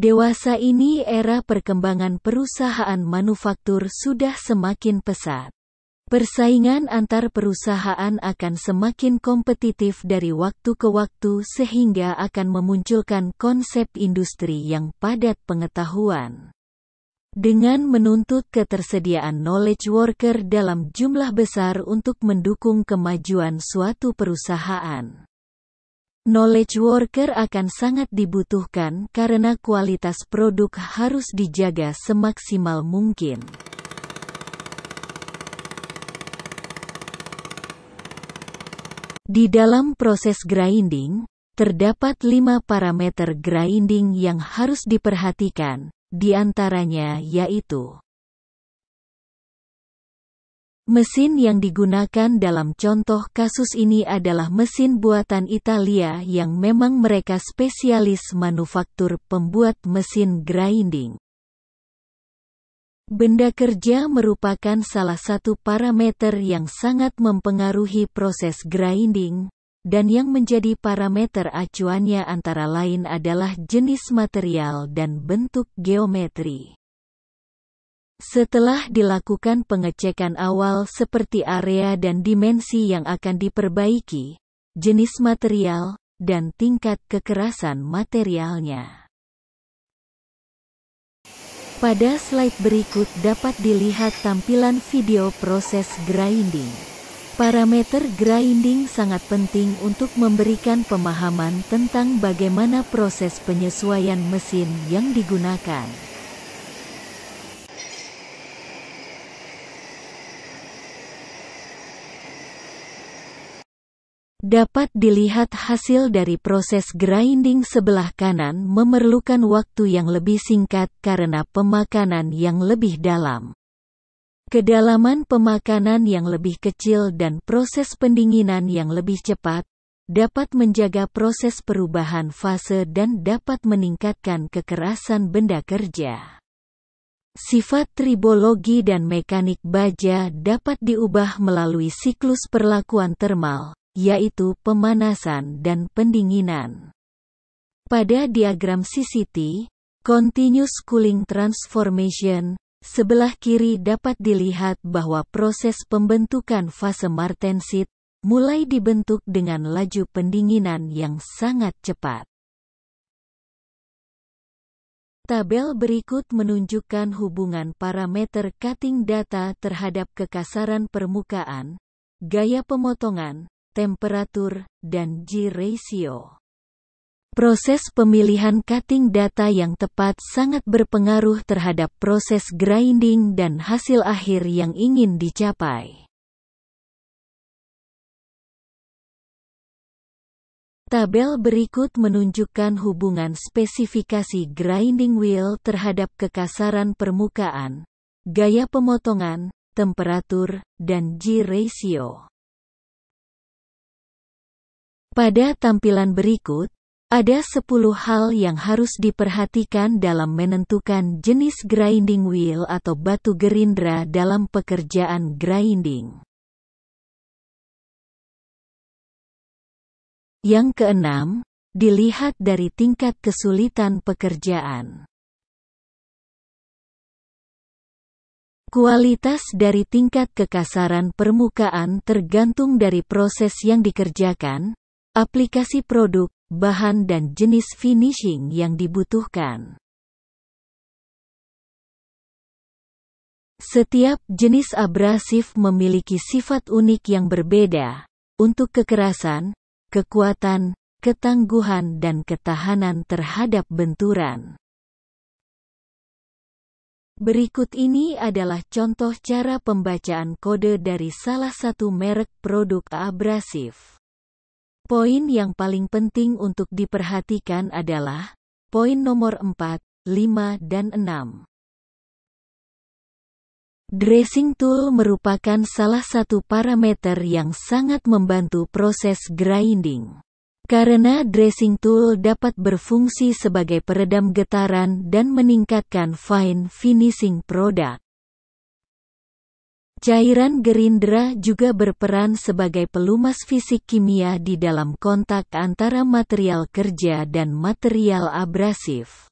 Dewasa ini era perkembangan perusahaan manufaktur sudah semakin pesat. Persaingan antar perusahaan akan semakin kompetitif dari waktu ke waktu sehingga akan memunculkan konsep industri yang padat pengetahuan. Dengan menuntut ketersediaan knowledge worker dalam jumlah besar untuk mendukung kemajuan suatu perusahaan. Knowledge worker akan sangat dibutuhkan karena kualitas produk harus dijaga semaksimal mungkin. Di dalam proses grinding, terdapat lima parameter grinding yang harus diperhatikan, di antaranya yaitu Mesin yang digunakan dalam contoh kasus ini adalah mesin buatan Italia yang memang mereka spesialis manufaktur pembuat mesin grinding. Benda kerja merupakan salah satu parameter yang sangat mempengaruhi proses grinding, dan yang menjadi parameter acuannya antara lain adalah jenis material dan bentuk geometri. Setelah dilakukan pengecekan awal seperti area dan dimensi yang akan diperbaiki, jenis material, dan tingkat kekerasan materialnya. Pada slide berikut dapat dilihat tampilan video proses grinding. Parameter grinding sangat penting untuk memberikan pemahaman tentang bagaimana proses penyesuaian mesin yang digunakan. Dapat dilihat hasil dari proses grinding sebelah kanan memerlukan waktu yang lebih singkat karena pemakanan yang lebih dalam. Kedalaman pemakanan yang lebih kecil dan proses pendinginan yang lebih cepat, dapat menjaga proses perubahan fase dan dapat meningkatkan kekerasan benda kerja. Sifat tribologi dan mekanik baja dapat diubah melalui siklus perlakuan termal, yaitu pemanasan dan pendinginan. Pada diagram CCT, Continuous Cooling Transformation, sebelah kiri dapat dilihat bahwa proses pembentukan fase martensit mulai dibentuk dengan laju pendinginan yang sangat cepat. Tabel berikut menunjukkan hubungan parameter cutting data terhadap kekasaran permukaan, gaya pemotongan, temperatur, dan G-ratio. Proses pemilihan cutting data yang tepat sangat berpengaruh terhadap proses grinding dan hasil akhir yang ingin dicapai. Tabel berikut menunjukkan hubungan spesifikasi grinding wheel terhadap kekasaran permukaan, gaya pemotongan, temperatur, dan G-ratio. Pada tampilan berikut, ada 10 hal yang harus diperhatikan dalam menentukan jenis grinding wheel atau batu gerindra dalam pekerjaan grinding. Yang keenam, dilihat dari tingkat kesulitan pekerjaan. Kualitas dari tingkat kekasaran permukaan tergantung dari proses yang dikerjakan, aplikasi produk, bahan dan jenis finishing yang dibutuhkan. Setiap jenis abrasif memiliki sifat unik yang berbeda, untuk kekerasan, kekuatan, ketangguhan dan ketahanan terhadap benturan. Berikut ini adalah contoh cara pembacaan kode dari salah satu merek produk abrasif. Poin yang paling penting untuk diperhatikan adalah poin nomor 4, 5, dan 6. Dressing tool merupakan salah satu parameter yang sangat membantu proses grinding. Karena dressing tool dapat berfungsi sebagai peredam getaran dan meningkatkan fine finishing produk. Cairan gerindra juga berperan sebagai pelumas fisik kimia di dalam kontak antara material kerja dan material abrasif.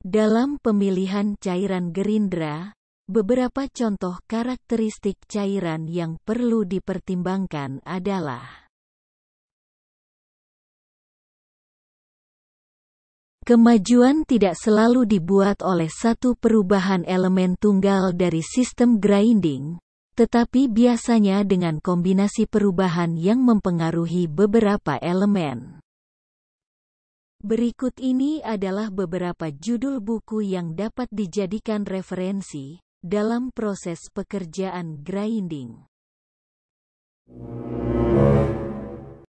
Dalam pemilihan cairan gerindra, beberapa contoh karakteristik cairan yang perlu dipertimbangkan adalah Kemajuan tidak selalu dibuat oleh satu perubahan elemen tunggal dari sistem grinding, tetapi biasanya dengan kombinasi perubahan yang mempengaruhi beberapa elemen. Berikut ini adalah beberapa judul buku yang dapat dijadikan referensi dalam proses pekerjaan grinding.